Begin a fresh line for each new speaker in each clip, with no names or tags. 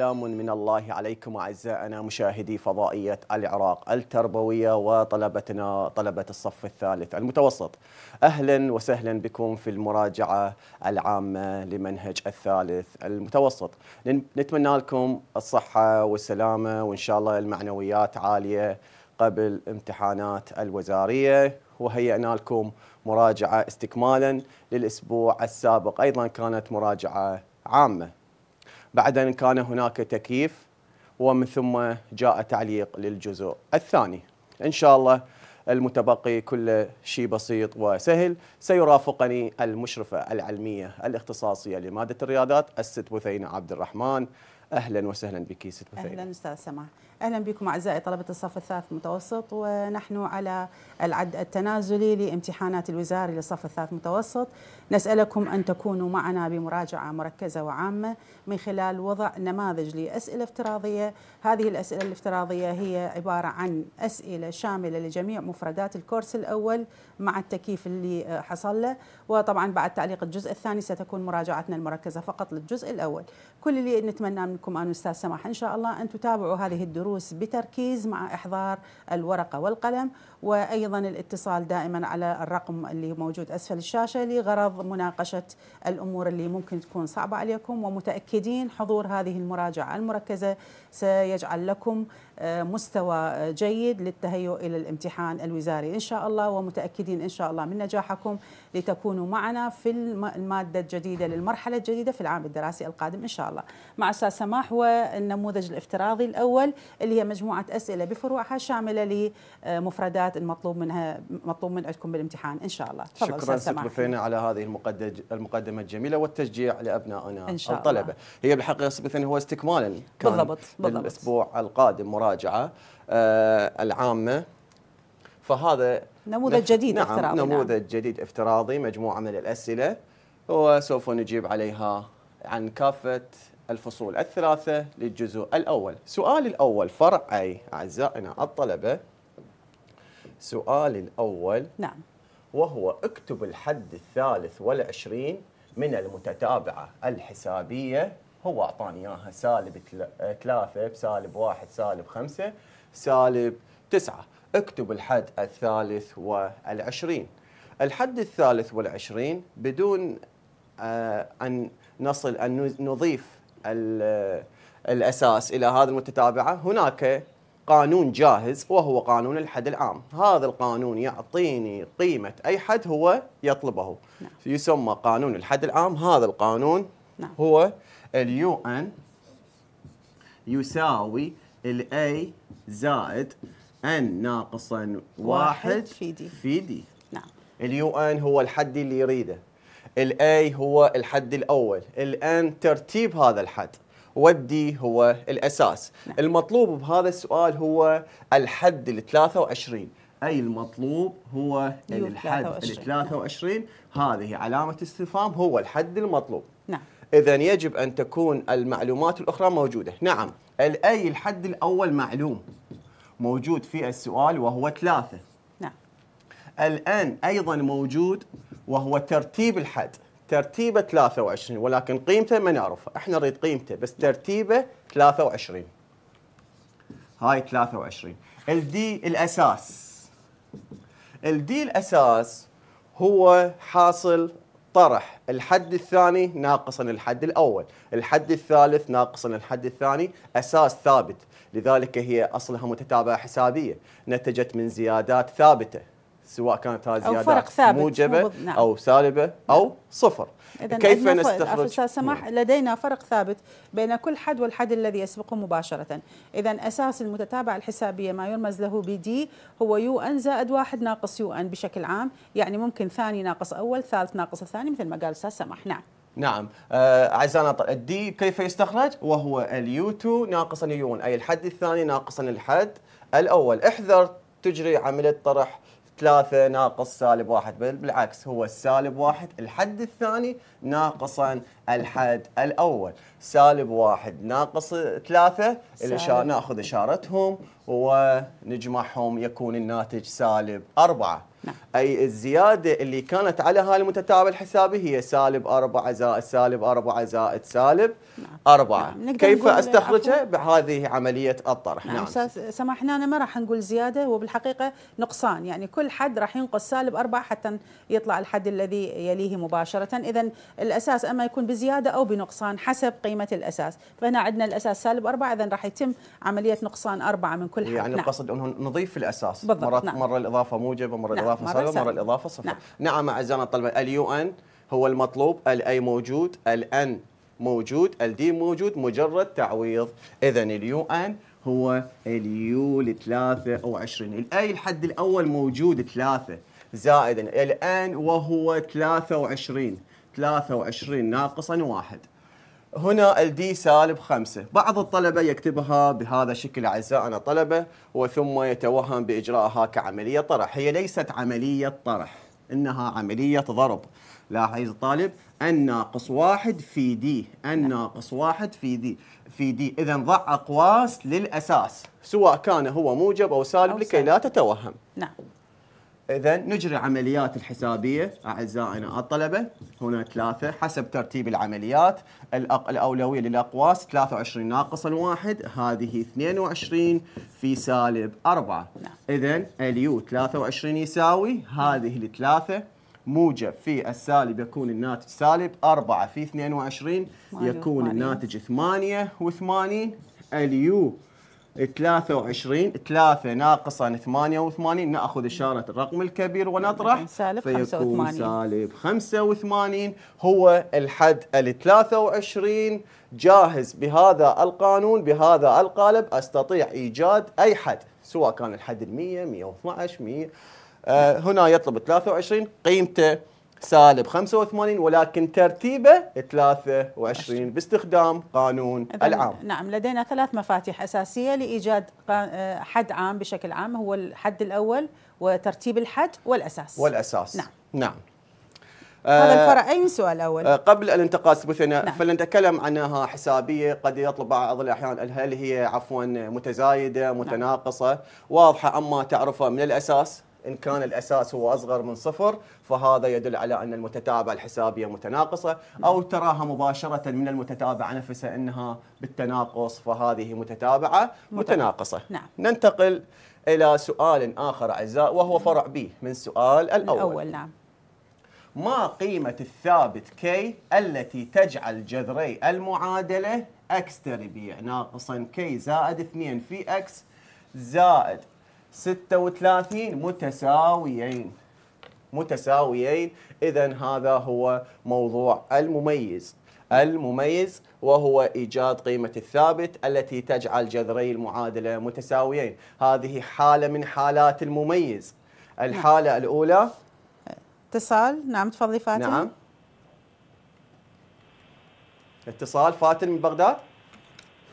سلام من الله عليكم أعزائنا مشاهدي فضائية العراق التربوية وطلبتنا طلبة الصف الثالث المتوسط أهلا وسهلا بكم في المراجعة العامة لمنهج الثالث المتوسط نتمنى لكم الصحة والسلامة وإن شاء الله المعنويات عالية قبل امتحانات الوزارية وهيئنا لكم مراجعة استكمالا للأسبوع السابق أيضا كانت مراجعة عامة بعد أن كان هناك تكييف ومن ثم جاء تعليق للجزء الثاني إن شاء الله المتبقي كل شيء بسيط وسهل سيرافقني المشرفة العلمية الاختصاصية لمادة الرياضات الست بثينة عبد الرحمن أهلا وسهلا بك ست بثينة أهلا
أستاذ سماح اهلا بكم اعزائي طلبه الصف الثالث متوسط ونحن على العد التنازلي لامتحانات الوزاري للصف الثالث متوسط نسالكم ان تكونوا معنا بمراجعه مركزه وعامه من خلال وضع نماذج لاسئله افتراضيه هذه الاسئله الافتراضيه هي عباره عن اسئله شامله لجميع مفردات الكورس الاول مع التكييف اللي حصل له وطبعا بعد تعليق الجزء الثاني ستكون مراجعتنا المركزه فقط للجزء الاول كل اللي نتمناه منكم انا استاذ سماح ان شاء الله ان تتابعوا هذه الدروس الدروس بتركيز مع إحضار الورقة والقلم وأيضا الاتصال دائما على الرقم اللي موجود أسفل الشاشة لغرض مناقشة الأمور اللي ممكن تكون صعبة عليكم ومتأكدين حضور هذه المراجعة المركزة سيجعل لكم مستوى جيد للتهيؤ الى الامتحان الوزاري ان شاء الله ومتاكدين ان شاء الله من نجاحكم لتكونوا معنا في الماده الجديده للمرحله الجديده في العام الدراسي القادم ان شاء الله. مع استاذ سماح والنموذج الافتراضي الاول اللي هي مجموعه اسئله بفروعها شامله لمفردات المطلوب منها مطلوب من عندكم بالامتحان ان شاء الله. شكرا استاذ سماح على
هذه المقدمه الجميله والتشجيع لابنائنا إن شاء الطلبه. الله. هي بالحقيقه هو استكمالا بالضبط بالضبط الاسبوع القادم مراد المراجعه آه، العامه فهذا
نموذج جديد نعم افتراضي نعم. نموذج
نعم. جديد افتراضي مجموعه من الاسئله وسوف نجيب عليها عن كافه الفصول الثلاثه للجزء الاول. سؤال الاول فرعي اعزائنا الطلبه سؤال الاول نعم وهو اكتب الحد الثالث والعشرين من المتتابعه الحسابيه هو اعطاني اياها سالب ثلاثه بسالب واحد سالب خمسه سالب تسعه اكتب الحد الثالث والعشرين الحد الثالث والعشرين بدون آه، ان نصل ان نضيف الاساس الى هذه المتتابعه هناك قانون جاهز وهو قانون الحد العام هذا القانون يعطيني قيمة أي حد هو يطلبه نعم. يسمى قانون الحد العام هذا القانون نعم. هو اليو ان يساوي الاي زائد ان ناقصا واحد في دي في دي نعم اليو ان هو الحد اللي يريده الاي هو الحد الاول الان ترتيب هذا الحد والدي هو الاساس نعم. المطلوب بهذا السؤال هو الحد ال 23 اي المطلوب هو الحد ال 23 نعم. هذه علامه استفهام هو الحد المطلوب إذا يجب أن تكون المعلومات الأخرى موجودة نعم الأي الحد الأول معلوم موجود في السؤال وهو ثلاثة نعم الآن أيضا موجود وهو ترتيب الحد ترتيبه 23 ولكن قيمته ما نعرفها احنا نريد قيمته بس نعم. ترتيبه 23 هاي 23 الدي الاساس الدي الاساس هو حاصل طرح الحد الثاني ناقصا الحد الأول الحد الثالث ناقصا الحد الثاني أساس ثابت لذلك هي أصلها متتابعة حسابية نتجت من زيادات ثابتة سواء كانت هذه الزيادات موجبه نعم. او سالبه نعم. او صفر كيف نستخرج سماح نعم.
لدينا فرق ثابت بين كل حد والحد الذي يسبقه مباشره اذا اساس المتتابعه الحسابيه ما يرمز له بي دي هو يو ان زائد واحد ناقص يو ان بشكل عام يعني ممكن ثاني ناقص اول ثالث ناقص الثاني مثل ما قال استاذ سماح نعم
نعم اعزائنا آه الدي كيف يستخرج وهو اليو 2 ناقصا اليون اي الحد الثاني ناقصا الحد الاول احذر تجري عمليه طرح ثلاثة ناقص سالب واحد بل بالعكس هو السالب واحد الحد الثاني ناقصا الحد الأول سالب واحد ناقص ثلاثة الإشارة ناخذ إشارتهم ونجمعهم يكون الناتج سالب أربعة نعم. أي الزيادة اللي كانت على هاي المتتابع الحسابي هي سالب أربعة زائد سالب أربعة زائد سالب نعم. أربعة نعم. كيف أستخرجها؟ بهذه عملية الطرح نعم,
نعم. سمحنا أنا ما راح نقول زيادة هو بالحقيقة نقصان يعني كل حد راح ينقص سالب أربعة حتى يطلع الحد الذي يليه مباشرة إذا الأساس أما يكون بزيادة أو بنقصان حسب قيمة الأساس فهنا عندنا الأساس سالب أربعة إذا راح يتم عملية نقصان أربعة من كل حد يعني نعم. القصد
أنه نضيف الأساس بالضبط. مرات نعم. مرة الإضافة موجبة مرة نعم. الاضافه صفر مره الاضافه صفر نعم, نعم اعزائنا الطلبه اليو ان هو المطلوب الاي موجود الان موجود الدي موجود مجرد تعويض اذا اليو ان هو اليو لثلاثة أو عشرين الأي الحد الأول موجود ثلاثة زائدا الآن وهو ثلاثة وعشرين ثلاثة وعشرين ناقصا واحد هنا الدي سالب خمسة بعض الطلبة يكتبها بهذا الشكل أعزائنا طلبة وثم يتوهم بإجراءها كعملية طرح هي ليست عملية طرح إنها عملية ضرب لاحظ الطالب ان ناقص واحد في دي ان نعم. ناقص واحد في دي في دي اذا ضع اقواس للاساس سواء كان هو موجب او سالب أو لكي سالب. لا تتوهم نعم اذا نجري عمليات الحسابيه اعزائنا الطلبه هنا ثلاثه حسب ترتيب العمليات الأق... الاولويه للاقواس 23 ناقصا واحد هذه 22 في سالب 4 نعم. اذا اليو 23 يساوي هذه الثلاثه موجب في السالب يكون الناتج سالب 4 في 22 يكون الناتج 88 اليو 23 3 ناقص 88 ناخذ اشاره الرقم الكبير ونطرح نعم، سالب فيكون 85. سالب 85 هو الحد ال 23 جاهز بهذا القانون بهذا القالب استطيع ايجاد اي حد سواء كان الحد ال 100 112 100 آه هنا يطلب 23 قيمته سالب 85 ولكن ترتيبه 23 باستخدام قانون العام
نعم لدينا ثلاث مفاتيح أساسية لإيجاد آه، حد عام بشكل عام هو الحد الأول وترتيب الحد والأساس
والأساس نعم نعم هذا آه، الفرع
أي من سؤال أول آه،
قبل أن ننتقل نعم. فلنتكلم عنها حسابية قد يطلب بعض الأحيان هل هي عفوا متزايدة نعم. متناقصة نعم. واضحة أما تعرفها من الأساس إن كان الأساس هو أصغر من صفر فهذا يدل على أن المتتابعة الحسابية متناقصة أو تراها مباشرة من المتتابعة نفسها أنها بالتناقص فهذه متتابعة متناقصة نعم. ننتقل إلى سؤال آخر أعزاء وهو فرع بي من سؤال الأول, الأول نعم. ما قيمة الثابت K التي تجعل جذري المعادلة X تربيع ناقصا K زائد 2 في X زائد 36 متساويين متساويين إذا هذا هو موضوع المميز المميز وهو إيجاد قيمة الثابت التي تجعل جذري المعادلة متساويين هذه حالة من حالات المميز الحالة نعم. الأولى اتصال نعم تفضلي فاتن نعم اتصال فاتن من بغداد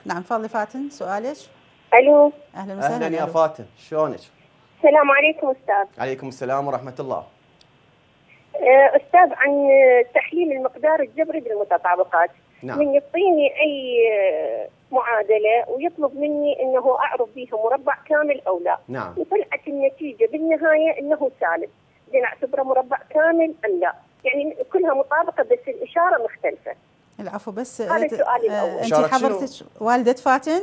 نعم تفضلي فاتن سؤالك الو اهلا وسهلا اهلا يا
فاتن شلونك؟
السلام عليكم استاذ
عليكم السلام ورحمه الله
أه، استاذ عن تحليل المقدار الجبري بالمتطابقات نعم. من يعطيني اي معادله ويطلب مني انه اعرض بها مربع كامل او لا نعم. وطلعت النتيجه بالنهايه انه سالب زين اعتبره مربع كامل ام لا يعني كلها مطابقه بس الاشاره مختلفه العفو بس هذا السؤال الاول انت حضرتك والده فاتن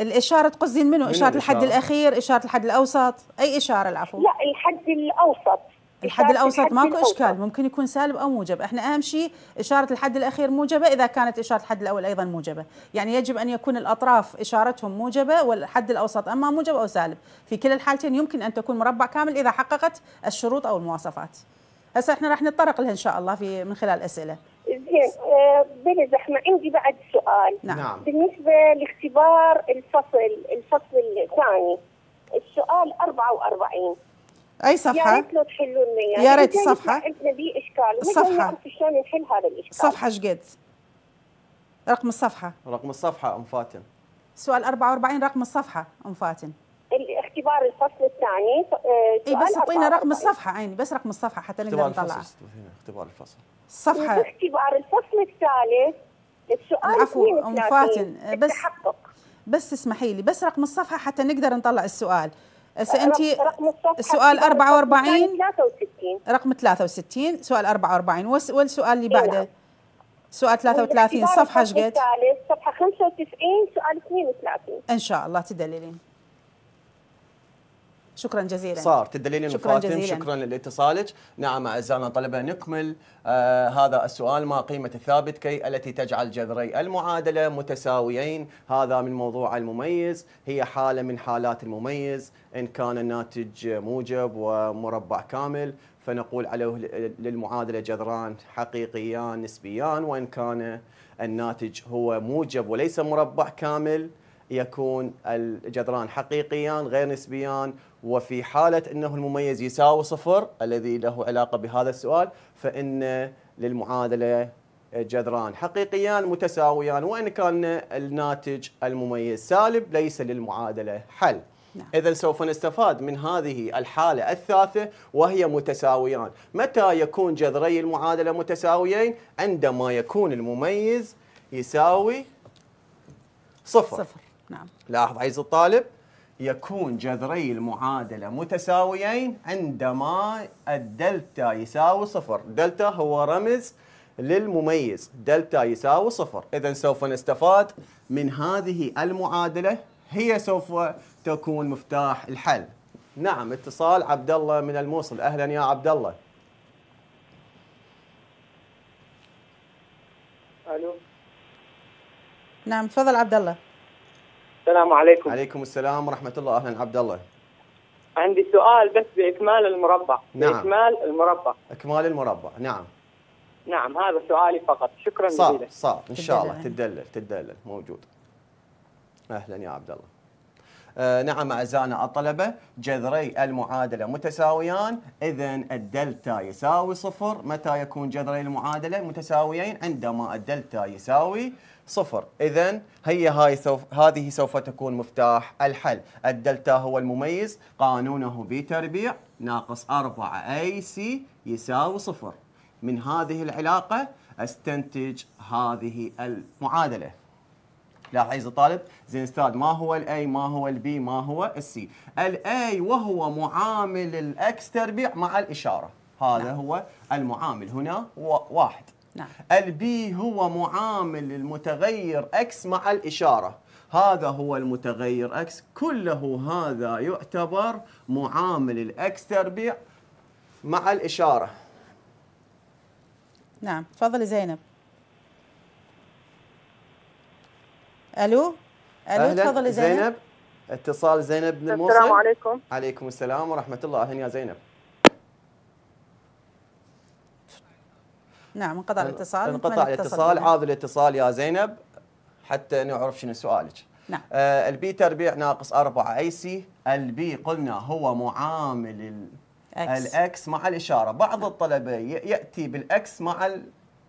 الإشارة تقصدين منه إشارة الحد الأخير إشارة الحد الأوسط أي إشارة العفو لا الحد الأوسط الحد الاوسط ماكو اشكال ممكن يكون سالب او موجب احنا اهم شيء اشاره الحد الاخير موجبه اذا كانت اشاره الحد الاول ايضا موجبه يعني يجب ان يكون الاطراف اشارتهم موجبه والحد الاوسط اما موجب او سالب في كلا الحالتين يمكن ان تكون مربع كامل اذا حققت الشروط او المواصفات هسه احنا راح نتطرق لها ان شاء الله في من خلال اسئله
آه، بلا زحمه عندي
بعد سؤال نعم. نعم. بالنسبه لاختبار الفصل الفصل الثاني السؤال 44 اي صفحه يا ريت لو تحلوا لنا يا ريت الصفحة عندنا بي اشكال الصفحه نعرف شلون نحل هذا الاشكال صفحه
شقد رقم الصفحه رقم الصفحه ام فاتن
سؤال 44 رقم الصفحه ام فاتن الاختبار الفصل الثاني آه، اي بس اعطينا رقم الصفحه عيني بس رقم الصفحه حتى نقدر نطلع اختبار الفصل صفحه باعتبار الفصل الثالث السؤال عفوا ام يعني فاتن بس التحقق. بس اسمحي لي بس رقم الصفحه حتى نقدر نطلع السؤال هسه انت السؤال 44 63 رقم 63 سؤال 44 والسؤال اللي إيه، بعده نعم. سؤال 33 صفحه ايش قد؟ صفحه 95 سؤال 32 ان شاء الله تدللين شكرا جزيلا صار
تدليني شكرا فاتم جزيلا. شكرا لاتصالك نعم أعزائنا طلبة نكمل آه هذا السؤال ما قيمة الثابت كي التي تجعل جذري المعادلة متساويين هذا من موضوع المميز هي حالة من حالات المميز إن كان الناتج موجب ومربع كامل فنقول عليه للمعادلة جذران حقيقيان نسبيان وإن كان الناتج هو موجب وليس مربع كامل يكون الجدران حقيقيان غير نسبيان وفي حالة أنه المميز يساوي صفر الذي له علاقة بهذا السؤال فإن للمعادلة جذران حقيقيان متساويان وإن كان الناتج المميز سالب ليس للمعادلة حل نعم. إذا سوف نستفاد من هذه الحالة الثالثة وهي متساويان متى يكون جذري المعادلة متساويين عندما يكون المميز يساوي صفر, صفر. نعم لاحظ عايز الطالب يكون جذري المعادلة متساويين عندما الدلتا يساوي صفر دلتا هو رمز للمميز دلتا يساوي صفر إذا سوف نستفاد من هذه المعادلة هي سوف تكون مفتاح الحل نعم اتصال عبد الله من الموصل أهلا يا عبد الله ألو نعم تفضل عبد الله السلام عليكم عليكم السلام ورحمه الله اهلا عبد الله عندي سؤال بس باكمال المربع نعم باكمال المربع اكمال المربع نعم نعم هذا سؤالي فقط شكرا صار جزيلا صار ان شاء الله تدلل تدلل موجود اهلا يا عبد الله آه نعم أعزائنا الطلبة جذري المعادلة متساويان إذا الدلتا يساوي صفر متى يكون جذري المعادلة متساويين عندما الدلتا يساوي صفر إذا هي هاي سوف هذه سوف تكون مفتاح الحل الدلتا هو المميز قانونه بي تربيع ناقص 4 أي سي يساوي صفر من هذه العلاقة استنتج هذه المعادلة لاحظ طالب زين استاذ ما هو الاي ما هو البي ما هو السي الاي وهو معامل الاكس تربيع مع الاشاره هذا نعم. هو المعامل هنا واحد نعم. البي هو معامل المتغير اكس مع الاشاره هذا هو المتغير اكس كله هذا يعتبر معامل الاكس تربيع مع الاشاره
نعم تفضلي زينب الو الو تفضلي زينب. زينب
اتصال زينب من السلام عليكم عليكم السلام ورحمه الله اهلا يا زينب
نعم انقطع الاتصال انقطع الاتصال عاد
الاتصال يا زينب حتى نعرف شنو سؤالك نعم آه البي تربيع ناقص 4 اي سي البي قلنا هو معامل ال الاكس مع الاشاره بعض الطلبه ياتي بالاكس مع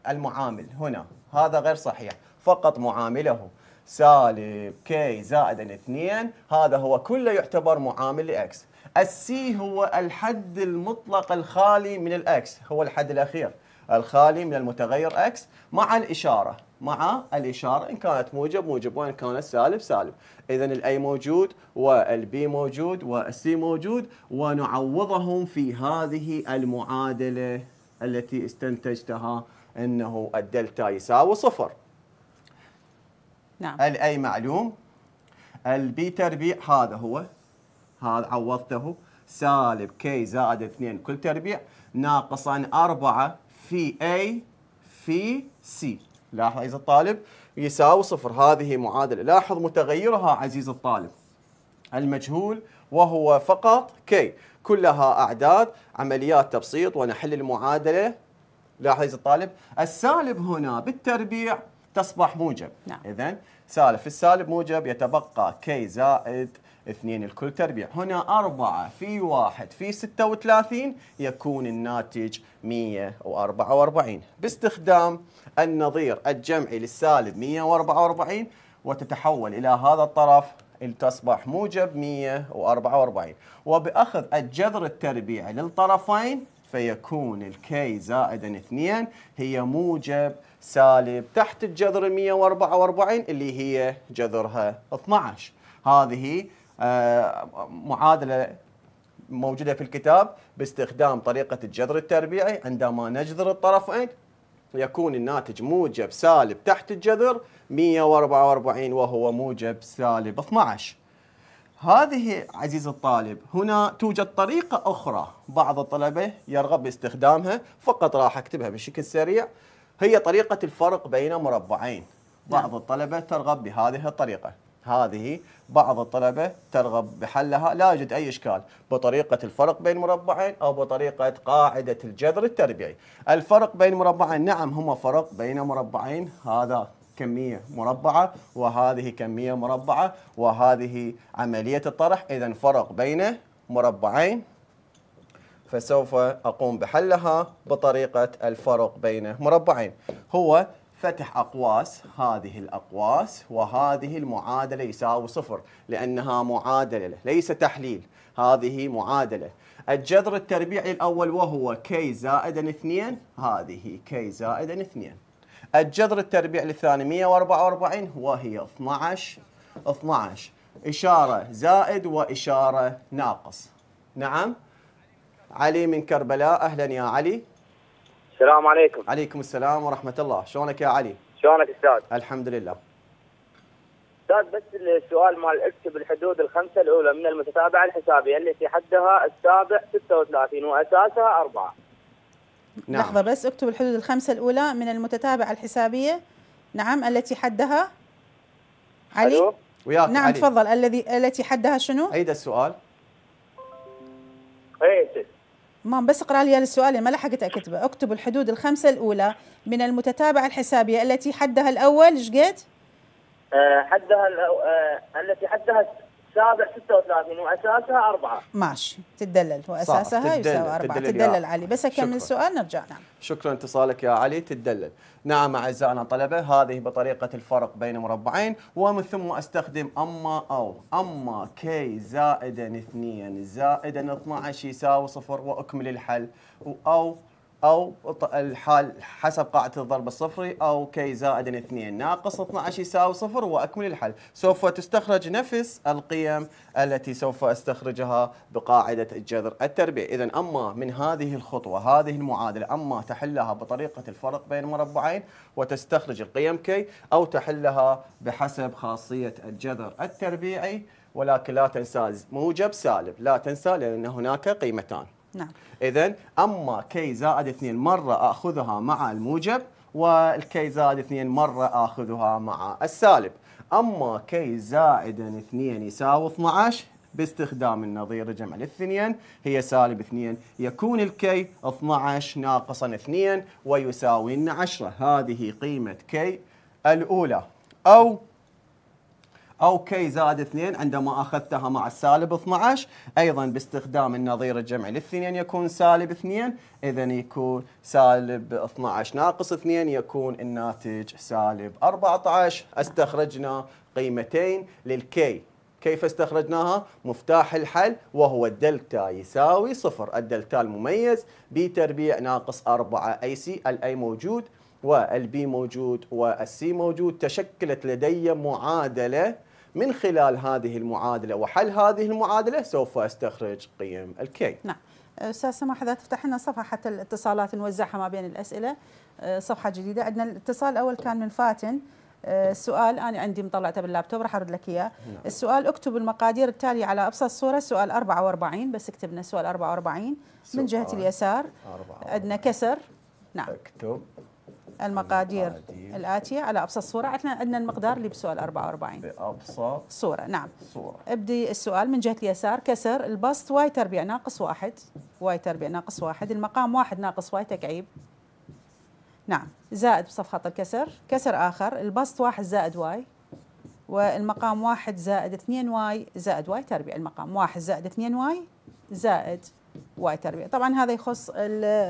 المعامل هنا هذا غير صحيح فقط معامله سالب كي زائد 2 هذا هو كله يعتبر معامل لاكس السي هو الحد المطلق الخالي من الاكس هو الحد الاخير الخالي من المتغير اكس مع الاشاره مع الاشاره ان كانت موجب موجب وان كانت سالب سالب اذا الاي موجود والبي موجود والسي موجود ونعوضهم في هذه المعادله التي استنتجتها انه الدلتا يساوي صفر نعم الاي معلوم البي تربيع هذا هو هذا عوضته سالب كي زائد 2 كل تربيع ناقصا 4 في A في C لاحظ عزيزي الطالب يساوي صفر هذه معادلة لاحظ متغيرها عزيزي الطالب المجهول وهو فقط K كلها أعداد عمليات تبسيط ونحل المعادلة لاحظ عزيزي الطالب السالب هنا بالتربيع تصبح موجب نعم. إذن سالب في السالب موجب يتبقى K زائد اثنين الكل تربيع هنا أربعة في واحد في ستة وثلاثين يكون الناتج مية وأربعة وأربعين باستخدام النظير الجمعي للسالب مية وأربعة وأربعين وتتحول إلى هذا الطرف لتصبح موجب 144 وبأخذ الجذر التربيعي للطرفين فيكون الكي زائدا 2 هي موجب سالب تحت الجذر 144 اللي هي جذرها 12 هذه آه، معادله موجوده في الكتاب باستخدام طريقه الجذر التربيعي عندما نجذر الطرفين يكون الناتج موجب سالب تحت الجذر 144 وهو موجب سالب 12 هذه عزيز الطالب هنا توجد طريقة أخرى بعض الطلبة يرغب باستخدامها فقط راح أكتبها بشكل سريع هي طريقة الفرق بين مربعين بعض نعم. الطلبة ترغب بهذه الطريقة هذه بعض الطلبة ترغب بحلها لا يوجد أي إشكال بطريقة الفرق بين مربعين أو بطريقة قاعدة الجذر التربيعي الفرق بين مربعين نعم هما فرق بين مربعين هذا كمية مربعة وهذه كمية مربعة وهذه عملية الطرح إذا فرق بين مربعين فسوف أقوم بحلها بطريقة الفرق بين مربعين هو فتح أقواس هذه الأقواس وهذه المعادلة يساوي صفر لأنها معادلة ليس تحليل هذه معادلة الجذر التربيعي الأول وهو كي زائدا 2 هذه كي زائدا 2 الجذر التربيعي الثاني 144 وهي 12 12 إشارة زائد وإشارة ناقص نعم علي من كربلاء أهلا يا علي السلام عليكم عليكم السلام ورحمه الله شلونك يا علي شلونك استاذ الحمد لله استاذ بس السؤال مال اكتب الحدود الخمسه الاولى من المتتابعه الحسابيه التي حدها السابع 36 واساسها اربعه. نعم. لحظه
بس اكتب الحدود الخمسه الاولى من المتتابعه الحسابيه نعم التي حدها علي
وياك نعم تفضل
الذي التي حدها شنو؟
عيد السؤال
مام بس اقرا لي السؤال ما لحقت اكتبه اكتب الحدود الخمسه الاولى من المتتابعه الحسابيه التي حدها الاول ايش قد؟
آه، حدها آه، التي حدها السابع 36 واساسها أربعة
ماشي تدلل واساسها يساوي أربعة تدلل, تدلل علي بس أكمل سؤال نرجع
نعم شكرا اتصالك يا علي تدلل نعم أعزائنا طلبة هذه بطريقة الفرق بين مربعين ومن ثم أستخدم أما أو أما كي زائدا 2 زائدا 12 يساوي صفر وأكمل الحل أو او الحال حسب قاعده الضرب الصفري او كي زائد 2 ناقص 12 يساوي صفر واكمل الحل سوف تستخرج نفس القيم التي سوف استخرجها بقاعده الجذر التربيع اذا اما من هذه الخطوه هذه المعادله اما تحلها بطريقه الفرق بين مربعين وتستخرج القيم كي او تحلها بحسب خاصيه الجذر التربيعي ولكن لا تنسى موجب سالب لا تنسى لان هناك قيمتان نعم اذا اما كي زائد 2 مره اخذها مع الموجب والكي زائد 2 مره اخذها مع السالب اما كي زائد 2 يساوي 12 باستخدام النظير جمع الاثنين هي سالب 2 يكون الكي 12 ناقصا 2 ويساوي 10 هذه قيمة كي الأولى أو أو كي زائد 2 عندما أخذتها مع السالب 12 أيضا باستخدام النظير الجمعي للثنين يكون سالب 2 إذا يكون سالب 12 ناقص 2 يكون الناتج سالب 14 استخرجنا قيمتين للكي كيف استخرجناها؟ مفتاح الحل وهو الدلتا يساوي صفر الدلتا المميز بي تربيع ناقص 4 أي سي الأي موجود والبي موجود والسي موجود تشكلت لدي معادلة من خلال هذه المعادله وحل هذه المعادله سوف استخرج قيم الكي. نعم. أه، استاذ سماح اذا تفتح لنا صفحه الاتصالات
نوزعها ما بين الاسئله أه، صفحه جديده عندنا الاتصال الاول كان من فاتن السؤال أه، انا عندي مطلعته باللابتوب راح ارد لك اياه نعم. السؤال اكتب المقادير التاليه على ابسط صوره سؤال 44 بس اكتب لنا سؤال 44 من جهه اليسار عندنا كسر نعم اكتب المقادير, الآتية على أبسط صورة عندنا عندنا المقدار اللي بسؤال 44 بأبسط صورة نعم صورة ابدي السؤال من جهة اليسار كسر البسط واي تربيع ناقص واحد واي تربيع ناقص واحد المقام واحد ناقص واي تكعيب نعم زائد بصف خط الكسر كسر آخر البسط واحد زائد واي والمقام واحد زائد اثنين واي زائد واي تربيع المقام واحد زائد اثنين واي زائد وتربية طبعا هذا يخص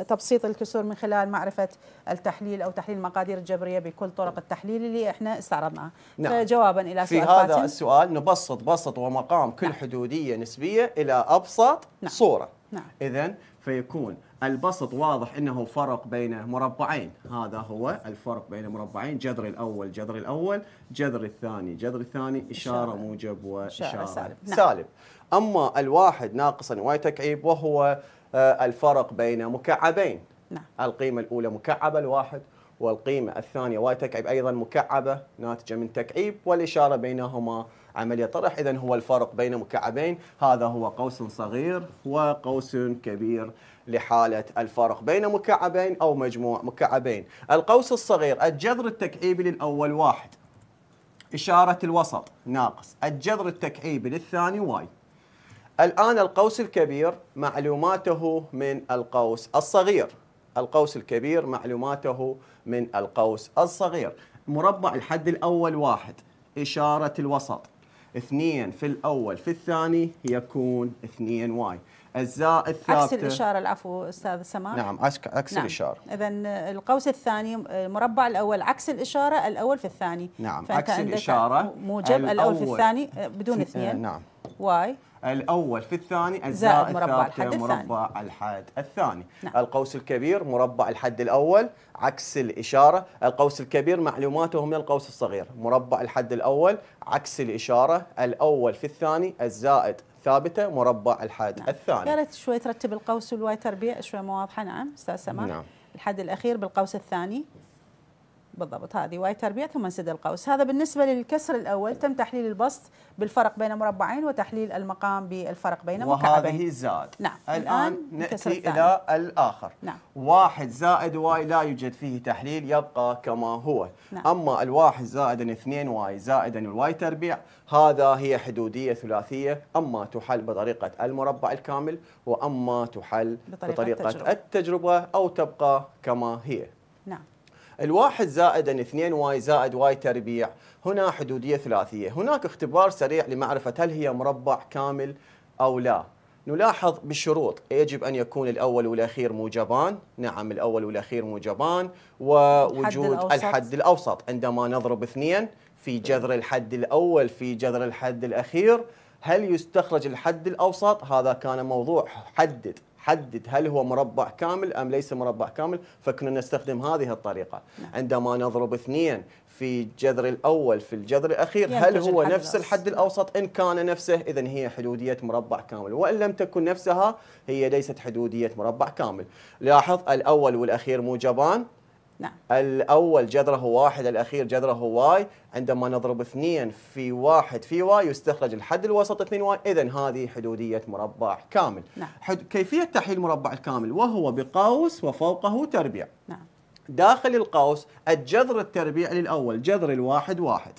تبسيط الكسور من خلال معرفة التحليل أو تحليل المقادير الجبرية بكل طرق التحليل اللي احنا استعرضناها نعم. جوابا إلى سؤال في هذا فاتن.
السؤال نبسط بسط ومقام كل نعم. حدودية نسبية إلى أبسط نعم. صورة نعم. إذا فيكون البسط واضح انه فرق بين مربعين هذا هو الفرق بين مربعين جذر الاول جذر الاول جذر الثاني جذر الثاني اشاره موجب واشاره سالب نعم. سالب اما الواحد ناقصا تكعيب وهو آه، الفرق بين مكعبين نعم. القيمه الاولى مكعبه الواحد والقيمه الثانيه واي تكعيب ايضا مكعبه ناتجه من تكعيب والاشاره بينهما عملية طرح إذا هو الفرق بين مكعبين هذا هو قوس صغير وقوس كبير لحالة الفرق بين مكعبين أو مجموع مكعبين القوس الصغير الجذر التكعيبي للأول واحد إشارة الوسط ناقص الجذر التكعيبي للثاني واي الآن القوس الكبير معلوماته من القوس الصغير القوس الكبير معلوماته من القوس الصغير مربع الحد الأول واحد إشارة الوسط اثنين في الأول في الثاني يكون اثنين واي الزاء الثابتة عكس الإشارة
العفو أستاذ سماح نعم
عكس نعم. الإشارة
إذا القوس الثاني المربع الأول عكس الإشارة الأول في الثاني نعم عكس الإشارة موجب الأول, الأول في الثاني بدون اثنين نعم واي
الأول في الثاني الزائد مربع الحد مربع الحد الثاني نعم. القوس الكبير مربع الحد الأول عكس الإشارة القوس الكبير معلوماته من القوس الصغير مربع الحد الأول عكس الإشارة الأول في الثاني الزائد ثابته مربع الحد نعم. الثاني يا ريت
شوي ترتب القوس والواي تربيع شوي مو واضحه نعم استاذ سماح نعم. الحد الاخير بالقوس الثاني بالضبط هذه واي تربيع ثم سد القوس هذا بالنسبة للكسر الأول تم تحليل البسط بالفرق بين مربعين وتحليل المقام بالفرق بين مكعبين
وهذه زاد نعم الآن نأتي إلى الآخر نعم واحد زائد واي لا يوجد فيه تحليل يبقى كما هو نعم. أما الواحد زائد اثنين واي زائد الواي تربيع هذا هي حدودية ثلاثية أما تحل بطريقة المربع الكامل وأما تحل بطريقة, بطريقة التجربة. التجربة أو تبقى كما هي نعم الواحد زائد أن يعني اثنين واي زائد واي تربيع هنا حدودية ثلاثية هناك اختبار سريع لمعرفة هل هي مربع كامل أو لا نلاحظ بالشروط يجب أن يكون الأول والأخير موجبان نعم الأول والأخير موجبان ووجود الحد الأوسط, الحد الأوسط. عندما نضرب اثنين في جذر الحد الأول في جذر الحد الأخير هل يستخرج الحد الأوسط هذا كان موضوع حدد حدد هل هو مربع كامل أم ليس مربع كامل فكنا نستخدم هذه الطريقة نعم. عندما نضرب اثنين في الجذر الأول في الجذر الأخير هل هو الحد نفس الحد الأوسط إن كان نفسه إذا هي حدودية مربع كامل وإن لم تكن نفسها هي ليست حدودية مربع كامل لاحظ الأول والأخير موجبان نعم الأول جذره واحد الأخير جذره واي عندما نضرب اثنين في واحد في واي يستخرج الحد الوسط 2 واي إذا هذه حدودية مربع كامل نعم. حد... كيفية تحليل المربع الكامل وهو بقوس وفوقه تربيع نعم. داخل القوس الجذر التربيع للأول جذر الواحد واحد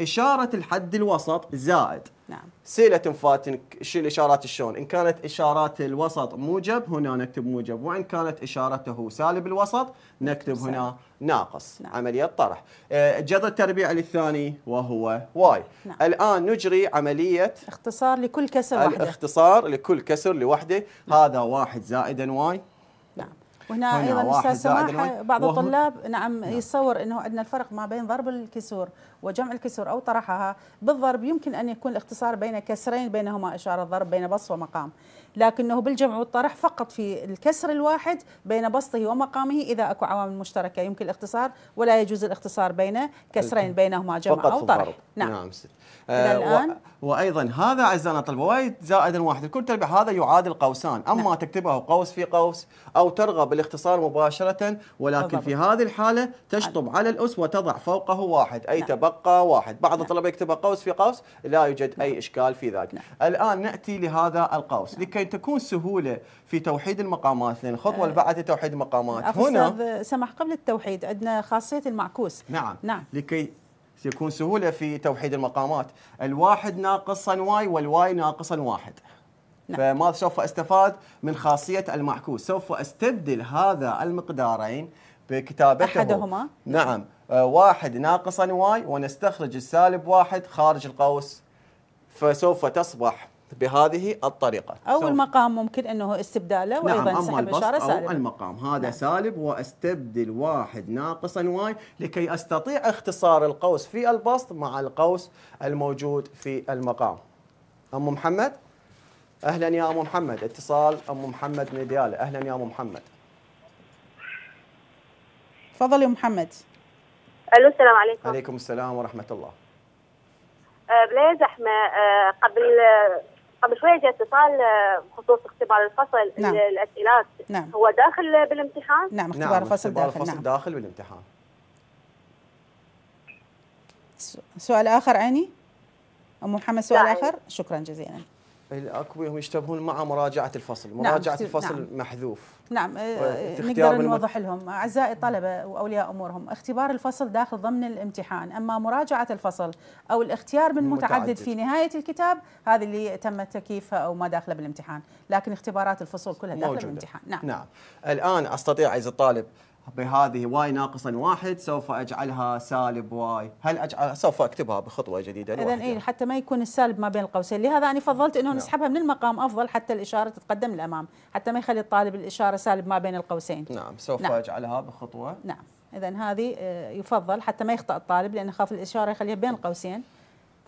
إشارة الحد الوسط زائد نعم سيلة فاتنك شيل إشارات الشون إن كانت إشارات الوسط موجب هنا نكتب موجب وإن كانت إشارته سالب الوسط نكتب سالب. هنا ناقص نعم. عملية طرح آه، جذر التربيع للثاني وهو واي نعم. الآن نجري عملية اختصار لكل كسر وحده الاختصار لكل كسر لوحده نعم. هذا واحد زائدا واي
وهنا ايضا استاذ سماح بعض الطلاب نعم, نعم يتصور انه عندنا الفرق ما بين ضرب الكسور وجمع الكسور او طرحها بالضرب يمكن ان يكون الاختصار بين كسرين بينهما اشاره ضرب بين بسط ومقام لكنه بالجمع والطرح فقط في الكسر الواحد بين بسطه ومقامه اذا اكو عوامل مشتركه يمكن الاختصار ولا يجوز الاختصار بين كسرين بينهما جمع او طرح نعم,
نعم آه الان وايضا هذا اعزائنا الطلبه وايد زائد واحد الكل تربح هذا يعادل قوسان اما نعم. تكتبه قوس في قوس أو ترغب بالاختصار مباشرة ولكن بالضبط. في هذه الحالة تشطب على الأس وتضع فوقه واحد أي نعم. تبقى واحد بعض نعم. الطلبة يكتب قوس في قوس لا يوجد نعم. أي إشكال في ذلك نعم. الآن نأتي لهذا القوس نعم. لكي تكون سهولة في توحيد المقامات لأن الخطوة اللي آه، بعد توحيد المقامات هنا
سمح قبل التوحيد عندنا خاصية المعكوس
نعم نعم لكي يكون سهولة في توحيد المقامات الواحد ناقصا واي والواي ناقصا واحد نعم. فماذا سوف استفاد من خاصيه المعكوس سوف استبدل هذا المقدارين بكتابته احدهما نعم آه، واحد ناقصا واي ونستخرج السالب واحد خارج القوس فسوف تصبح بهذه الطريقة أو
المقام ممكن أنه استبداله نعم وأيضا أما سحب إشارة سالب أو
المقام هذا نعم. سالب وأستبدل واحد ناقصا واي لكي أستطيع اختصار القوس في البسط مع القوس الموجود في المقام أم محمد؟ اهلا يا ام محمد اتصال ام محمد من ديالى اهلا يا ام محمد تفضل يا محمد
الو السلام عليكم
عليكم السلام ورحمه
الله أه، بلا زحمه أه، قبل قبل شويه جاء اتصال أه، بخصوص اختبار الفصل نعم. الاسئلات نعم. هو داخل بالامتحان نعم اختبار نعم. الفصل اختبار داخل الفصل نعم.
داخل بالامتحان
سؤال اخر عيني ام محمد سؤال نعم. اخر شكرا جزيلا
هم يشتبهون مع مراجعه الفصل، نعم، مراجعه نعم. الفصل نعم. محذوف.
نعم آه، آه، نقدر نوضح لهم اعزائي الطلبه واولياء امورهم اختبار الفصل داخل ضمن الامتحان، اما مراجعه الفصل او الاختيار من متعدد, متعدد. في نهايه الكتاب هذه اللي تم تكييفها او ما داخله بالامتحان، لكن اختبارات الفصول كلها داخل موجودة. الامتحان نعم. نعم.
الان استطيع عز الطالب بهذه واي ناقصا واحد سوف اجعلها سالب واي، هل أجعل سوف اكتبها بخطوه جديده اذا اي
حتى ما يكون السالب ما بين القوسين، لهذا انا فضلت انه نعم. نسحبها من المقام افضل حتى الاشاره تتقدم للامام، حتى ما يخلي الطالب الاشاره سالب ما بين القوسين. نعم سوف نعم.
اجعلها بخطوه
نعم، اذا هذه آه، يفضل حتى ما يخطا الطالب لانه خاف الاشاره يخليها بين القوسين.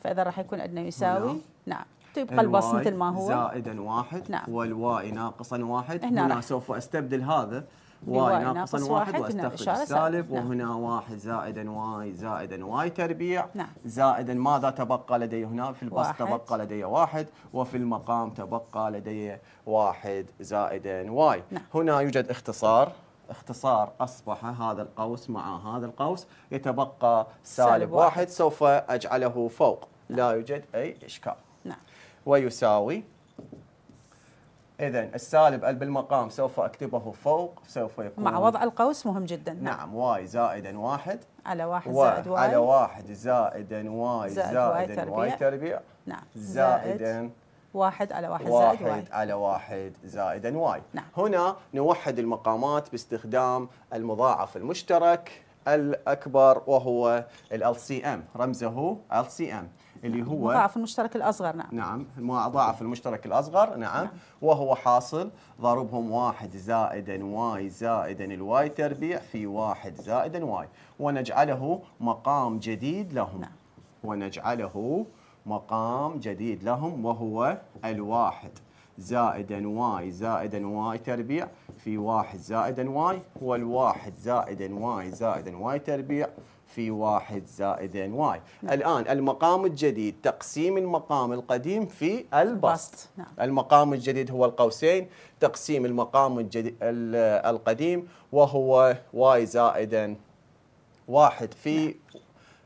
فاذا راح يكون عندنا يساوي نعم, تبقى نعم. طيب، البص مثل ما هو
زائدا واحد نعم. والواي ناقصا واحد هنا, نعم. هنا سوف استبدل هذا واي ناقص واحد, واحد واستخرج السالب نعم. وهنا واحد زائدا واي زائدا واي تربيع نعم. زائدا ماذا تبقى لدي هنا في البسط واحد. تبقى لدي واحد وفي المقام تبقى لدي واحد زائدا واي نعم. هنا يوجد اختصار اختصار أصبح هذا القوس مع هذا القوس يتبقى سالب, سالب واحد. واحد سوف أجعله فوق نعم. لا يوجد أي إشكال نعم. ويساوي إذا السالب بالمقام سوف أكتبه فوق سوف يكون مع وضع
القوس مهم جدا نعم, نعم
واي زائدا واحد
على واحد و زائد واي على واحد
زائدا واي زائد واي تربيع نعم زائدا
واحد على واحد, واحد زائد واحد
على واحد زائدا واي نعم. هنا نوحد المقامات باستخدام المضاعف المشترك الأكبر وهو ال سي ام رمزه ال سي ام اللي هو مضاعف المشترك الاصغر نعم نعم مضاعف المشترك الاصغر نعم, نعم. وهو حاصل ضربهم واحد زائدا واي زائدا الواي تربيع في واحد زائدا واي ونجعله مقام جديد لهم نعم. ونجعله مقام جديد لهم وهو الواحد زائدا واي زائدا واي تربيع في واحد زائدا واي والواحد زائدا واي زائدا واي تربيع في واحد ان واي نعم. الآن المقام الجديد تقسيم المقام القديم في البسط نعم. المقام الجديد هو القوسين تقسيم المقام الجديد القديم وهو واي زائد واحد في نعم.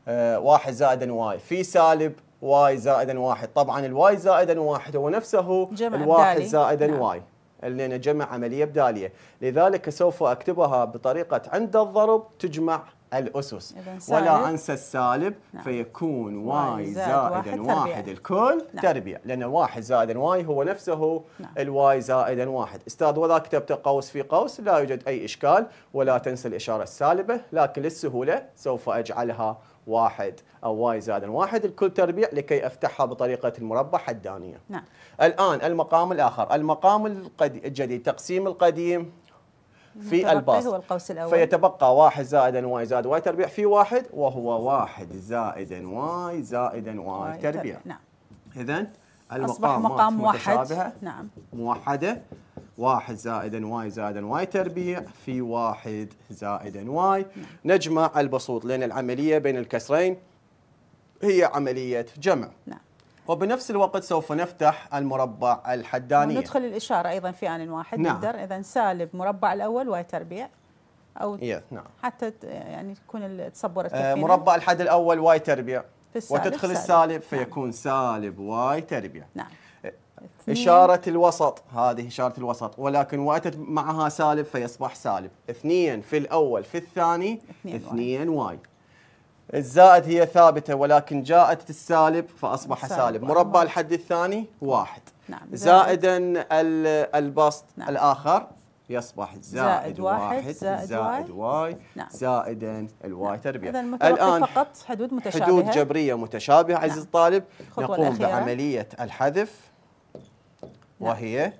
آه واحد زائد واي في سالب واي زائد واحد طبعا الواي زائد واحد هو نفسه جمع الواحد زائدا نعم. واي اللي نجمع عملية بدالية لذلك سوف أكتبها بطريقة عند الضرب تجمع الأسس ولا أنسى السالب نعم. فيكون واي زائد واحد الكل نعم. تربيع لأن واحد زائد واي هو نفسه نعم. الواي زائد واحد أستاذ وذا كتبت قوس في قوس لا يوجد أي إشكال ولا تنسى الإشارة السالبة لكن للسهولة سوف أجعلها واحد أو واي زائد واحد الكل تربيع لكي أفتحها بطريقة المربع حدانية نعم. الآن المقام الآخر المقام الجديد تقسيم القديم
في الباص هو القوس الأول
فيتبقى واحد زائدا واي زائد واي تربيع في واحد وهو واحد زائدا واي زائدا واي تربيع نعم إذا المقام أصبح مقام واحد نعم موحدة واحد زائدا واي زائدا واي تربيع في واحد زائدا واي نعم. نجمع البسوط لأن العملية بين الكسرين هي عملية جمع نعم وبنفس الوقت سوف نفتح المربع الحداني وندخل
الإشارة أيضا في آن واحد نعم. نقدر إذا سالب مربع الأول واي تربيع أو yeah, إيه، نعم. حتى يعني تكون التصبر آه مربع
الحد الأول واي تربيع
وتدخل سالب. السالب
نعم. فيكون نعم. سالب واي تربيع نعم آه، إشارة الوسط هذه إشارة الوسط ولكن وأتت معها سالب فيصبح سالب اثنين في الأول في الثاني اثنين, اثنين واي, واي. الزائد هي ثابتة ولكن جاءت السالب فأصبح سالب, سالب. مربع الحد الثاني واحد نعم. زائدا البسط نعم. الآخر يصبح زائد, زائد واحد, زائد, واي نعم. زائدا الواي نعم. تربيع الآن فقط
حدود متشابهة حدود جبرية
متشابهة نعم. عزيز الطالب نقوم الأخيرة. بعملية الحذف نعم. وهي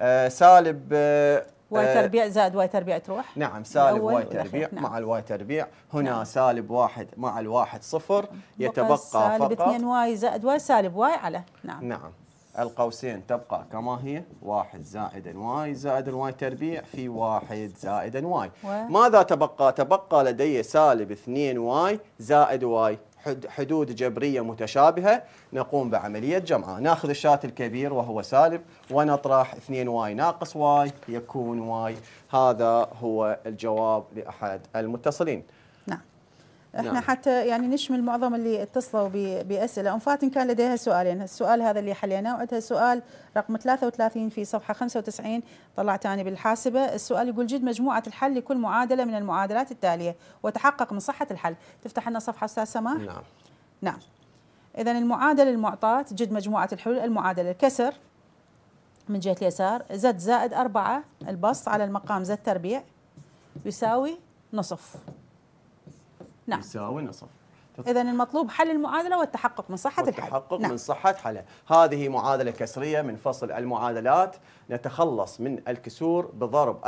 آه سالب آه آه، واي تربيع
زائد واي تربيع تروح
نعم سالب واي تربيع نعم. مع الواي تربيع هنا نعم. سالب واحد مع الواحد صفر يتبقى سالب فقط 2
واي زائد واي سالب واي على
نعم نعم القوسين تبقى كما هي واحد زائد واي زائد واي تربيع في واحد زائد واي ماذا تبقى؟ تبقى لدي سالب 2 واي زائد واي حدود جبرية متشابهة نقوم بعملية جمعها ناخذ الشات الكبير وهو سالب ونطرح 2 واي ناقص واي يكون واي هذا هو الجواب لأحد المتصلين احنا نعم.
حتى يعني نشمل معظم اللي اتصلوا باسئله ام فاتن كان لديها سؤالين السؤال هذا اللي حليناه وعندها سؤال رقم 33 في صفحه 95 طلعت انا بالحاسبه السؤال يقول جد مجموعه الحل لكل معادله من المعادلات التاليه وتحقق من صحه الحل تفتح لنا صفحه استاذ سماح نعم نعم اذا المعادله المعطاه جد مجموعه الحلول المعادله الكسر من جهه اليسار زد زائد 4 البسط على المقام زد تربيع يساوي نصف
نعم يساوي نصف
إذا المطلوب حل المعادلة والتحقق من صحة الحل
والتحقق نعم. من صحة حلها هذه معادلة كسرية من فصل المعادلات نتخلص من الكسور بضرب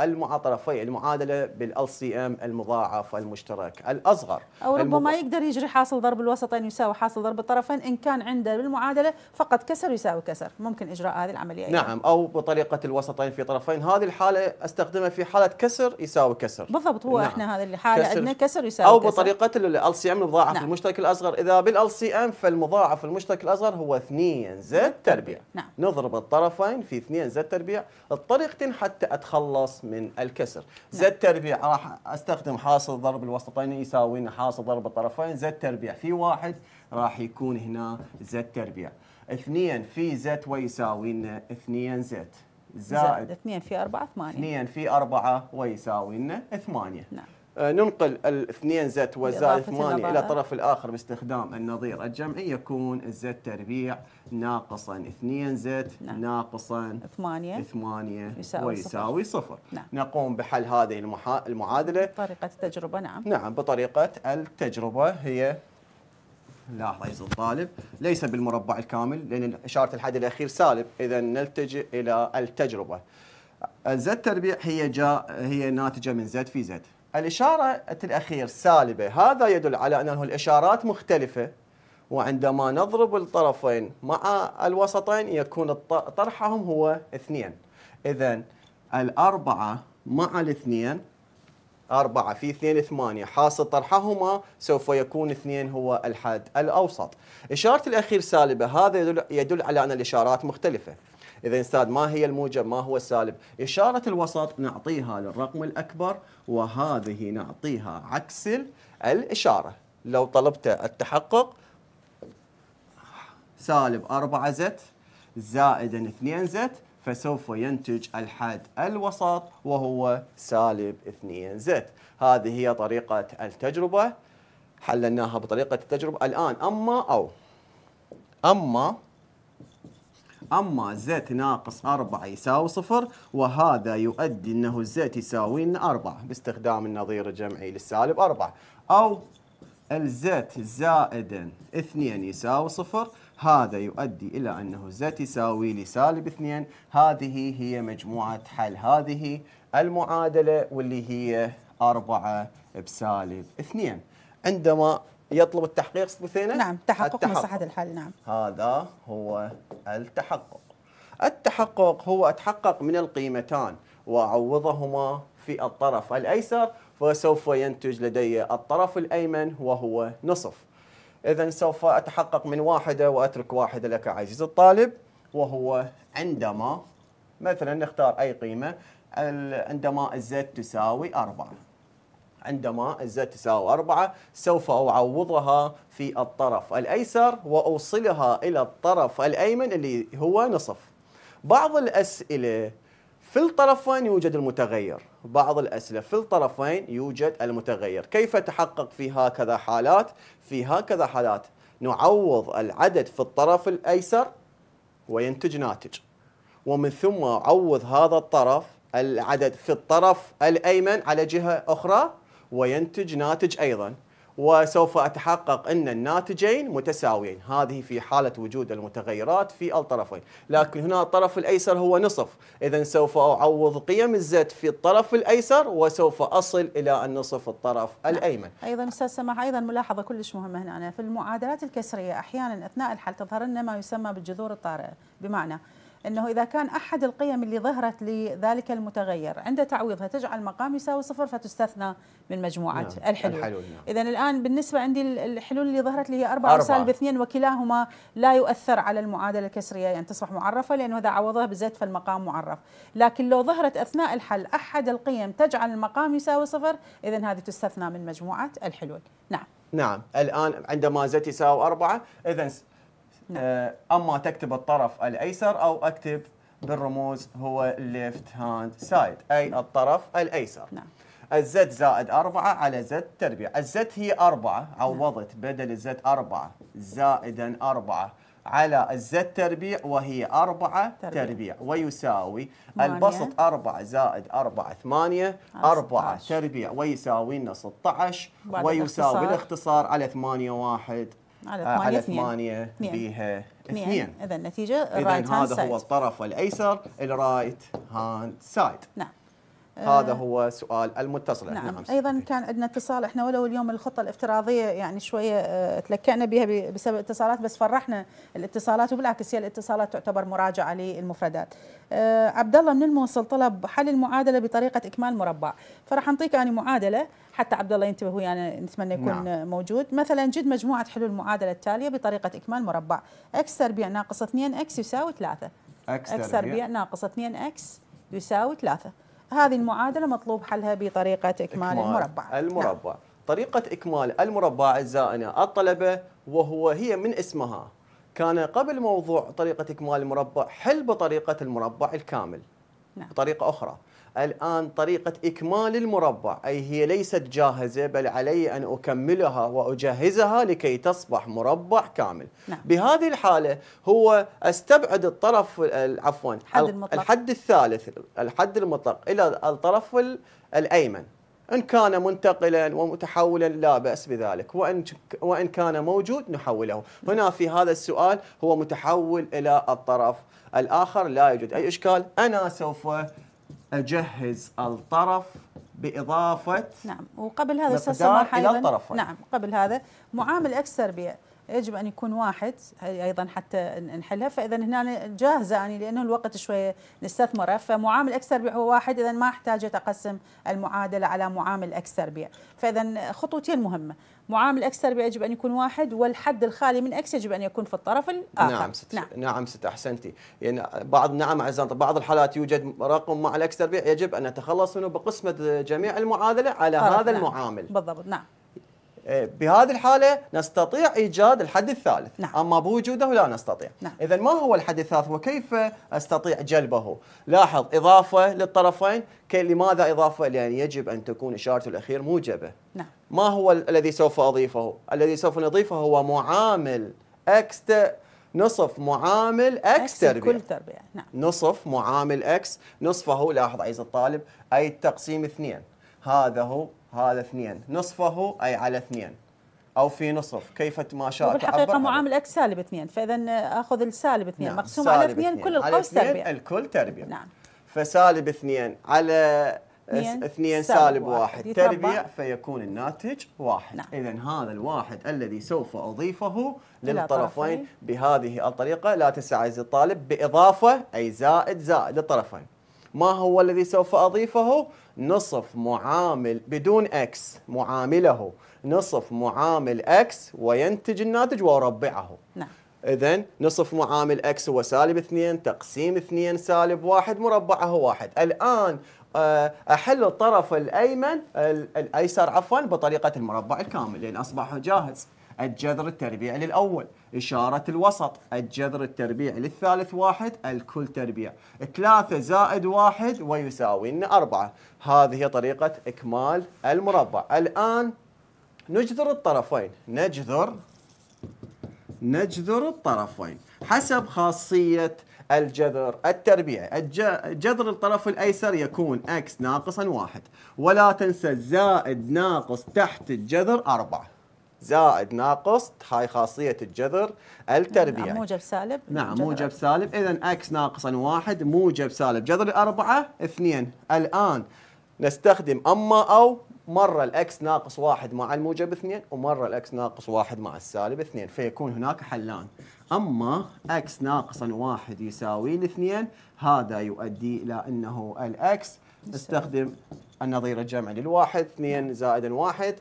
في المعادله بالال سي ام المضاعف المشترك الاصغر او ربما المض...
يقدر يجري حاصل ضرب الوسطين يساوي حاصل ضرب الطرفين ان كان عنده بالمعادله فقط كسر يساوي كسر ممكن اجراء هذه العمليه نعم
أيضاً. او بطريقه الوسطين في طرفين هذه الحاله استخدمها في حاله كسر يساوي كسر
بالضبط هو نعم. احنا هذه الحاله عندنا كسر, كسر يساوي او كسر. بطريقه
الال سي ام المضاعف نعم. المشترك الاصغر اذا بالال سي ام فالمضاعف المشترك الاصغر هو 2 زد تربيع نعم. نضرب الطرفين في 2 زد تربيع التربيع الطريقتين حتى اتخلص من الكسر نعم. زد تربيع راح استخدم حاصل ضرب الوسطين يساوي حاصل ضرب الطرفين زد تربيع في واحد راح يكون هنا زد تربيع اثنين في زد ويساوي لنا اثنين زد زائد
2 في 4 8 2
في 4 ويساوي لنا 8 نعم آه، ننقل الاثنين زت وزائد ثمانية إلى الطرف الآخر باستخدام النظير الجمعي يكون الزت تربيع ناقصا اثنين زت نعم. ناقصا ثمانية ثمانية يساوي ويساوي صفر, صفر. نعم. نقوم بحل هذه المحا... المعادلة بطريقة التجربة نعم نعم بطريقة التجربة هي لاحظ عزيزي الطالب ليس بالمربع الكامل لأن إشارة الحد الأخير سالب إذا نلتجئ إلى التجربة زد تربيع هي جاء هي ناتجه من زد في زد الاشاره الاخير سالبه هذا يدل على انه الاشارات مختلفه وعندما نضرب الطرفين مع الوسطين يكون طرحهم هو اثنين اذا الاربعه مع الاثنين أربعة في اثنين ثمانية حاصل طرحهما سوف يكون اثنين هو الحد الأوسط إشارة الأخير سالبة هذا يدل, يدل على أن الإشارات مختلفة اذا استاذ ما هي الموجب ما هو السالب اشاره الوسط نعطيها للرقم الاكبر وهذه نعطيها عكس الاشاره لو طلبت التحقق سالب 4 زت زائدا 2 زت فسوف ينتج الحد الوسط وهو سالب 2 زت هذه هي طريقة التجربة حللناها بطريقة التجربة الآن أما أو أما أما زد ناقص 4 يساوي صفر وهذا يؤدي أنه زد يساوي لنا 4 باستخدام النظير الجمعي للسالب 4 أو الزت زائد 2 يساوي صفر هذا يؤدي إلى أنه زت يساوي لسالب 2 هذه هي مجموعة حل هذه المعادلة واللي هي 4 بسالب 2 عندما يطلب التحقيق بثينة؟ نعم تحقق, التحقق. من
صحة الحل نعم
هذا هو التحقق التحقق هو أتحقق من القيمتان وأعوضهما في الطرف الأيسر فسوف ينتج لدي الطرف الأيمن وهو نصف إذا سوف أتحقق من واحدة وأترك واحدة لك عزيز الطالب وهو عندما مثلا نختار أي قيمة عندما الزد تساوي أربعة عندما الزيت تساوي 4 سوف أعوضها في الطرف الأيسر وأوصلها إلى الطرف الأيمن اللي هو نصف بعض الأسئلة في الطرفين يوجد المتغير بعض الأسئلة في الطرفين يوجد المتغير كيف تحقق في هكذا حالات في هكذا حالات نعوض العدد في الطرف الأيسر وينتج ناتج ومن ثم أعوض هذا الطرف العدد في الطرف الأيمن على جهة أخرى وينتج ناتج أيضا وسوف أتحقق أن الناتجين متساويين هذه في حالة وجود المتغيرات في الطرفين لكن هنا الطرف الأيسر هو نصف إذا سوف أعوض قيم الزد في الطرف الأيسر وسوف أصل إلى النصف الطرف نعم. الأيمن
أيضا أستاذ سماح أيضا ملاحظة كلش مهمة هنا أنا في المعادلات الكسرية أحيانا أثناء الحل تظهر لنا ما يسمى بالجذور الطارئة بمعنى أنه إذا كان أحد القيم اللي ظهرت لذلك المتغير عند تعويضها تجعل مقام يساوي صفر فتستثنى من مجموعة نعم. الحلول, الحلول نعم. إذا الآن بالنسبة عندي الحلول اللي ظهرت لي هي أربعة, أربعة. سالب اثنين وكلاهما لا يؤثر على المعادلة الكسرية يعني تصبح معرفة لأنه إذا عوضها بزد فالمقام معرف لكن لو ظهرت أثناء الحل أحد القيم تجعل المقام يساوي صفر إذا هذه تستثنى من مجموعة الحلول نعم
نعم الآن عندما زت يساوي أربعة إذا نعم. آه، اما تكتب الطرف الايسر او اكتب بالرموز هو ليفت هاند سايد اي الطرف الايسر نعم الزد زائد 4 على زد تربيع الزد هي 4 عوضت نعم. بدل الزد 4 زائدا 4 على الزد تربيع وهي 4 تربيع, تربيع ويساوي مانية. البسط 4 زائد 4 8 4 تربيع ويساوي لنا 16 ويساوي الاختصار على 8 1
على 8
آه، على بيها 2
اذا النتيجه الرايت هاند سايد اذا هذا هو
الطرف الايسر الرايت هاند سايد نعم هذا هو سؤال المتصل نعم, نعم. ايضا
كان عندنا اتصال احنا ولو اليوم الخطه الافتراضيه يعني شويه آه، تلكأنا بها بسبب اتصالات بس فرحنا الاتصالات وبالعكس هي الاتصالات تعتبر مراجعه للمفردات. آه، عبد الله من الموصل طلب حل المعادله بطريقه اكمال مربع، فراح نعطيك انا معادله حتى عبد الله ينتبه ويانا نتمنى يكون نعم. موجود، مثلا جد مجموعه حلول المعادله التاليه بطريقه اكمال مربع، اكس تربيع ناقص 2 اكس يساوي 3. اكس تربيع ناقص 2 اكس يساوي 3. هذه المعادله مطلوب حلها بطريقه اكمال, إكمال المربع
نعم. المربع نعم. طريقه اكمال المربع اعزائنا الطلبه وهو هي من اسمها كان قبل موضوع طريقه اكمال المربع حل بطريقه المربع الكامل نعم. بطريقه اخرى الآن طريقة إكمال المربع أي هي ليست جاهزة بل علي أن أكملها وأجهزها لكي تصبح مربع كامل نعم. بهذه الحالة هو أستبعد الطرف عفوا الحد الحد الثالث الحد المطلق إلى الطرف الأيمن إن كان منتقلا ومتحولا لا بأس بذلك وإن, وإن كان موجود نحوله هنا في هذا السؤال هو متحول إلى الطرف الآخر لا يوجد أي إشكال أنا سوف اجهز الطرف باضافه
نعم وقبل هذا استاذ سماح ايضا نعم قبل هذا معامل اكس تربيه يجب ان يكون واحد ايضا حتى نحلها فاذا هنا جاهزه يعني لانه الوقت شويه نستثمره فمعامل اكس تربيع هو واحد اذا ما احتاجت اقسم المعادله على معامل اكس تربيع فاذا خطوتين مهمه معامل اكس تربيع يجب ان يكون واحد والحد الخالي من اكس يجب ان يكون في الطرف الاخر نعم ست نعم,
نعم ست احسنتي يعني بعض نعم عزيزي بعض الحالات يوجد رقم مع الاكس تربيع يجب ان نتخلص منه بقسمه جميع المعادله على هذا نعم. المعامل بالضبط نعم إيه، بهذه الحاله نستطيع ايجاد الحد الثالث نعم. اما بوجوده لا نستطيع نعم. اذا ما هو الحد الثالث وكيف استطيع جلبه لاحظ اضافه للطرفين لماذا اضافه لان يجب ان تكون اشارته الاخير موجبه نعم. ما هو الذي سوف اضيفه الذي سوف نضيفه هو معامل اكس نصف معامل اكس تربيع كل تربيع نعم. نصف معامل اكس نصفه لاحظ عزيزي الطالب اي التقسيم اثنين هذا هو هذا اثنين نصفه أي على اثنين أو في نصف كيف ما شاء بالحقيقة معامل
إكس سالب اثنين فإذا أخذ السالب اثنين نعم. مقسوم على اثنين كل القوس تربيع
الكل تربيع نعم فسالب اثنين على اثنين سالب واحد, واحد. تربيع فيكون الناتج واحد نعم. إذا هذا الواحد الذي سوف أضيفه للطرفين بهذه الطريقة لا تسعى الطالب بإضافة أي زائد زائد للطرفين ما هو الذي سوف أضيفه؟ نصف معامل بدون اكس معامله نصف معامل اكس وينتج الناتج وأربعه نعم إذا نصف معامل اكس هو سالب 2 تقسيم 2 سالب 1 مربعه 1 الآن آه، أحل الطرف الأيمن الأيسر عفوا بطريقة المربع الكامل لأن أصبح جاهز الجذر التربيع للأول إشارة الوسط الجذر التربيع للثالث واحد الكل تربيع ثلاثة زائد واحد ويساوي إن أربعة هذه طريقة إكمال المربع الآن نجذر الطرفين نجذر نجذر الطرفين حسب خاصية الجذر التربيعي الجذر الطرف الأيسر يكون x ناقصا واحد ولا تنسى الزائد ناقص تحت الجذر أربعة زائد ناقص هاي خاصية الجذر التربيعي نعم موجب
سالب نعم موجب
سالب إذا أكس ناقصا واحد موجب سالب جذر الأربعة اثنين الآن نستخدم أما أو مرة الأكس ناقص واحد مع الموجب اثنين ومرة الأكس ناقص واحد مع السالب اثنين فيكون هناك حلان أما أكس ناقصا واحد يساوي الاثنين هذا يؤدي إلى أنه الأكس نستخدم النظير الجمعي للواحد اثنين زائد واحد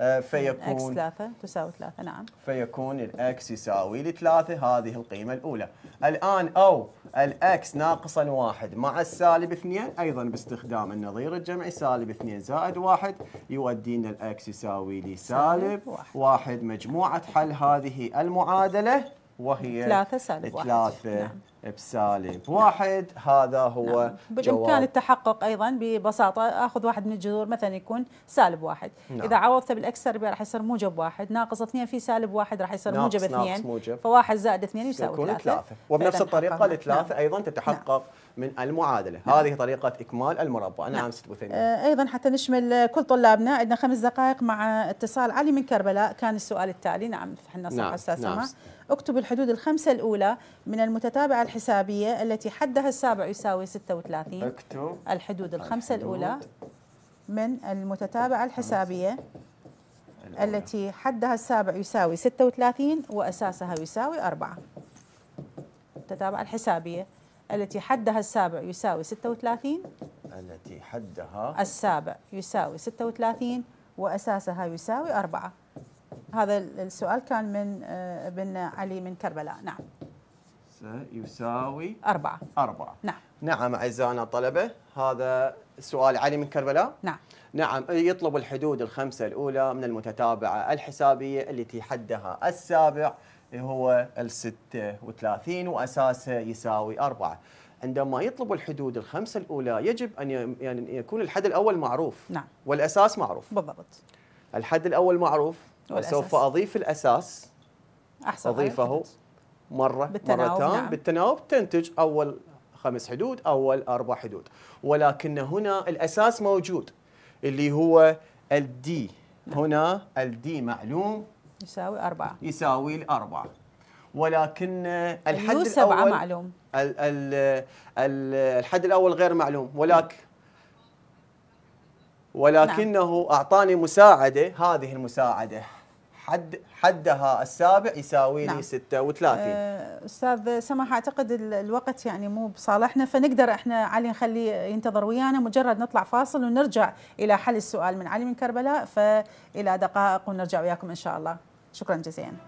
آه، فيكون اكس
3 تساوي 3 نعم
فيكون الاكس يساوي لثلاثة هذه القيمة الأولى الآن أو الاكس ناقصا واحد مع السالب 2 أيضا باستخدام النظير الجمعي سالب 2 زائد واحد يودينا الاكس يساوي لي سالب واحد مجموعة حل هذه المعادلة وهي ثلاثة سالب واحد ثلاثة نعم. بسالب واحد هذا هو نعم. بالامكان
التحقق ايضا ببساطه اخذ واحد من الجذور مثلا يكون سالب واحد نعم. اذا عوضته بالاكس تربيع راح يصير موجب واحد ناقص اثنين في سالب واحد راح يصير موجب اثنين موجب. فواحد زائد اثنين يساوي ثلاثة. ثلاثه وبنفس الطريقه الثلاثه
نعم. ايضا تتحقق نعم. من المعادله نعم. هذه طريقه اكمال المربع نعم, نعم ست آه
ايضا حتى نشمل كل طلابنا عندنا خمس دقائق مع اتصال علي من كربلاء كان السؤال التالي نعم فتحنا صفحه نعم. استاذ نعم. اكتب الحدود الخمسة الأولى من المتتابعة الحسابية التي حدها السابع يساوي 36 اكتب الحدود الخمسة الحدود الأولى من المتتابعة الحسابية التي حدها السابع يساوي 36 وأساسها يساوي 4 المتتابعة الحسابية التي حدها السابع يساوي 36
التي حدها
السابع يساوي 36 وأساسها يساوي 4 هذا السؤال كان من آه، ابن علي من كربلاء نعم
يساوي أربعة أربعة نعم نعم أعزائنا الطلبة هذا سؤال علي من كربلاء نعم نعم يطلب الحدود الخمسة الأولى من المتتابعة الحسابية التي حدها السابع هو الستة 36 وأساسه يساوي أربعة عندما يطلب الحدود الخمسة الأولى يجب أن يعني يكون الحد الأول معروف نعم والأساس معروف بالضبط الحد الأول معروف سوف اضيف الاساس احسن اضيفه مره بالتناوب مرتان نعم. بالتناوب تنتج اول خمس حدود اول اربع حدود ولكن هنا الاساس موجود اللي هو الدي نعم. هنا الدي معلوم
يساوي أربعة
يساوي الأربعة ولكن الحد الأول سبعة معلوم الـ الـ الـ الحد الأول غير معلوم ولكن نعم. ولكنه نعم. أعطاني مساعدة هذه المساعدة حد حدها السابع يساوي لي نعم. 36 آه،
استاذ سماح اعتقد الوقت يعني مو بصالحنا فنقدر احنا علي نخلي ينتظر ويانا مجرد نطلع فاصل ونرجع الى حل السؤال من علي من كربلاء فالى دقائق ونرجع وياكم ان شاء الله شكرا جزيلا